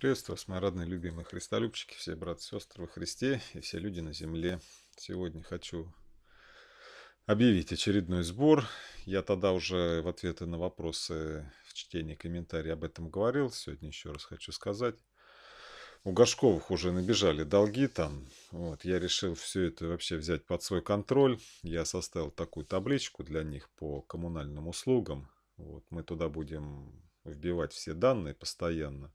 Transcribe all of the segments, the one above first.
Приветствую вас, мои родные, любимые христолюбчики, все братья сестры во Христе и все люди на земле. Сегодня хочу объявить очередной сбор. Я тогда уже в ответы на вопросы в чтении комментарий об этом говорил. Сегодня еще раз хочу сказать. У Гашковых уже набежали долги там. Вот, я решил все это вообще взять под свой контроль. Я составил такую табличку для них по коммунальным услугам. Вот, мы туда будем вбивать все данные постоянно.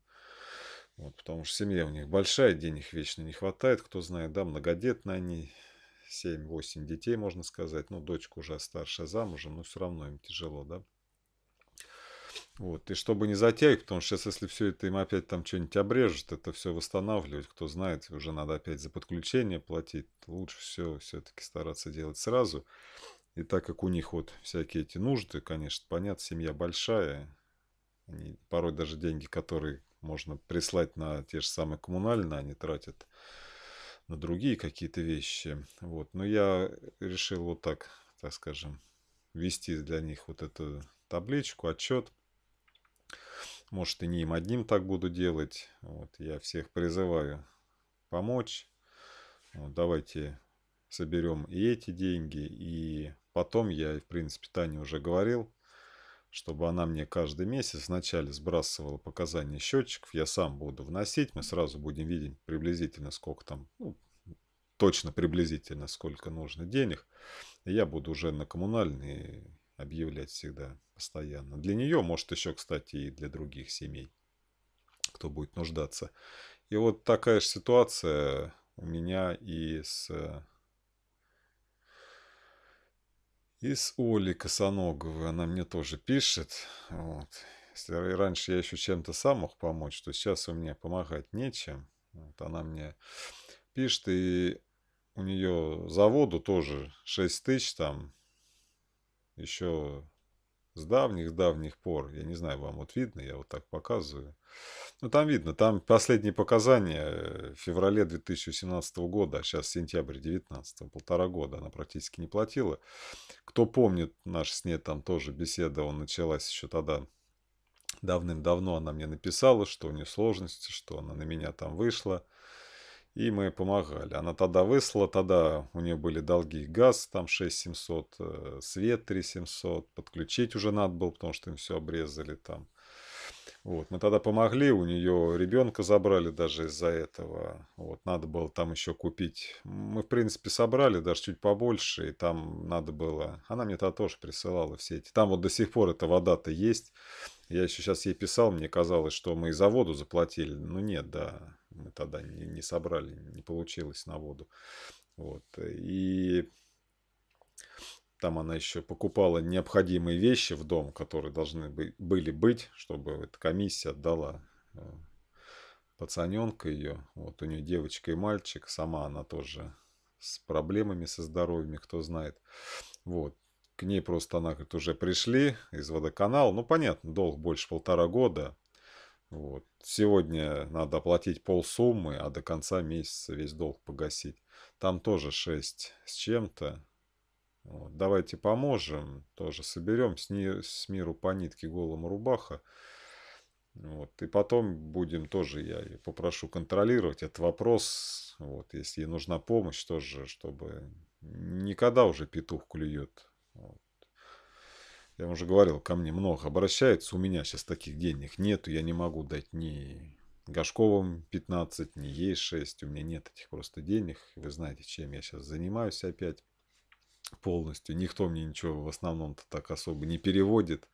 Вот, потому что семья у них большая, денег вечно не хватает. Кто знает, да, многодетные они. 7-8 детей, можно сказать. Ну, дочка уже старшая замужем, но все равно им тяжело, да. Вот. И чтобы не затягивать, потому что сейчас, если все это им опять там что-нибудь обрежут, это все восстанавливать, кто знает, уже надо опять за подключение платить. Лучше все все-таки стараться делать сразу. И так как у них вот всякие эти нужды, конечно, понятно, семья большая, они порой даже деньги, которые можно прислать на те же самые коммунальные, они тратят на другие какие-то вещи. Вот. Но я решил вот так, так скажем, вести для них вот эту табличку, отчет. Может, и не им одним так буду делать. Вот. Я всех призываю помочь. Вот. Давайте соберем и эти деньги. И потом я, в принципе, Тане уже говорил – чтобы она мне каждый месяц вначале сбрасывала показания счетчиков, я сам буду вносить, мы сразу будем видеть приблизительно сколько там, ну, точно приблизительно сколько нужно денег. И я буду уже на коммунальные объявлять всегда, постоянно. Для нее, может еще, кстати, и для других семей, кто будет нуждаться. И вот такая же ситуация у меня и с э, И с Олей Косоноговой она мне тоже пишет. Вот. Если раньше я еще чем-то сам мог помочь, то сейчас у меня помогать нечем. Вот она мне пишет, и у нее заводу тоже 6 тысяч там, еще с давних-давних давних пор. Я не знаю, вам вот видно, я вот так показываю. Ну, там видно, там последние показания э, в феврале 2017 года, а сейчас сентябрь 2019, полтора года она практически не платила. Кто помнит, наш с ней там тоже беседа, он началась еще тогда, давным-давно она мне написала, что у нее сложности, что она на меня там вышла и мы помогали. Она тогда высла, тогда у нее были долги газ, там 6700, э, свет 3700, подключить уже надо было, потому что им все обрезали там. Вот, мы тогда помогли, у нее ребенка забрали даже из-за этого. Вот, надо было там еще купить. Мы, в принципе, собрали даже чуть побольше, и там надо было... Она мне тогда тоже присылала все эти... Там вот до сих пор эта вода-то есть. Я еще сейчас ей писал, мне казалось, что мы и за воду заплатили. Ну нет, да, мы тогда не, не собрали, не получилось на воду. Вот. И там она еще покупала необходимые вещи в дом, которые должны были быть, чтобы эта комиссия отдала э, пацаненка ее. Вот у нее девочка и мальчик. Сама она тоже с проблемами со здоровьем, кто знает. Вот. К ней просто она, говорит, уже пришли из водоканала. Ну, понятно, долг больше полтора года. Вот. Сегодня надо оплатить полсуммы, а до конца месяца весь долг погасить. Там тоже 6 с чем-то. Вот. Давайте поможем, тоже соберем с, ни, с миру по нитке голым рубаха. Вот. И потом будем тоже, я попрошу контролировать этот вопрос. Вот. Если ей нужна помощь тоже, чтобы никогда уже петух клюет. Вот. Я уже говорил, ко мне много обращается. У меня сейчас таких денег нету. Я не могу дать ни Гашковым 15, ни ей 6. У меня нет этих просто денег. Вы знаете, чем я сейчас занимаюсь опять полностью. Никто мне ничего в основном-то так особо не переводит.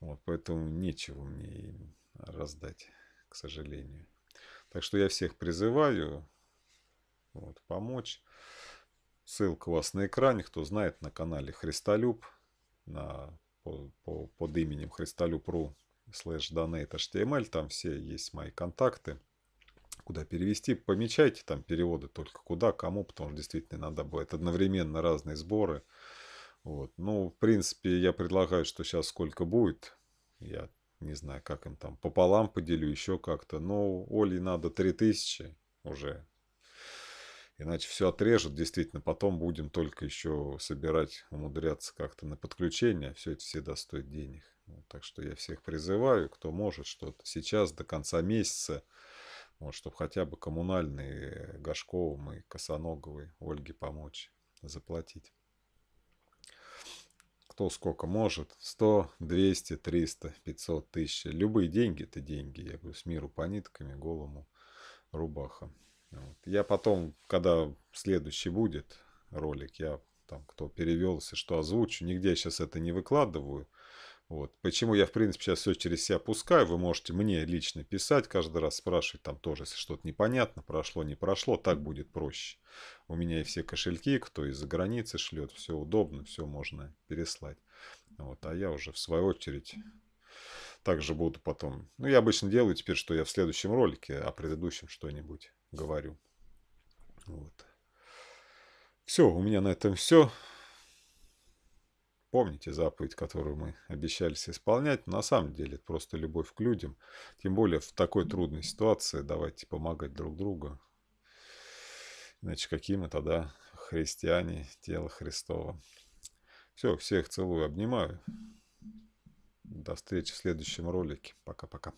Вот, поэтому нечего мне раздать, к сожалению. Так что я всех призываю вот, помочь. Ссылка у вас на экране, кто знает, на канале Христолюб на, по, по, под именем христолюб.ру слэш donate.html. Эм там все есть мои контакты, куда перевести. Помечайте там переводы только куда, кому, потому что действительно надо бывает одновременно разные сборы. Вот. Ну, в принципе, я предлагаю, что сейчас сколько будет. Я не знаю, как им там, пополам поделю, еще как-то. Но ну, Оле надо 3000 уже Иначе все отрежут, действительно, потом будем только еще собирать, умудряться как-то на подключение. Все это всегда стоит денег. так что я всех призываю, кто может что-то сейчас до конца месяца, вот, чтобы хотя бы коммунальные э, Гашковым и Косоноговой Ольге помочь заплатить. Кто сколько может, 100, 200, 300, 500, 1000. Любые деньги это деньги. Я говорю, с миру по нитками, голому рубаха. Вот. Я потом, когда следующий будет ролик, я там кто перевелся, что озвучу, нигде я сейчас это не выкладываю. Вот. Почему я, в принципе, сейчас все через себя пускаю, вы можете мне лично писать, каждый раз спрашивать там тоже, если что-то непонятно, прошло, не прошло, так будет проще. У меня и все кошельки, кто из-за границы шлет, все удобно, все можно переслать. Вот. А я уже, в свою очередь, также буду потом. Ну, я обычно делаю теперь, что я в следующем ролике, о предыдущем что-нибудь говорю. Вот. Все, у меня на этом все. Помните заповедь, которую мы обещались исполнять. На самом деле, это просто любовь к людям. Тем более в такой трудной ситуации давайте помогать друг другу. Иначе какие мы тогда христиане, тело Христова. Все, всех целую, обнимаю. До встречи в следующем ролике. Пока-пока.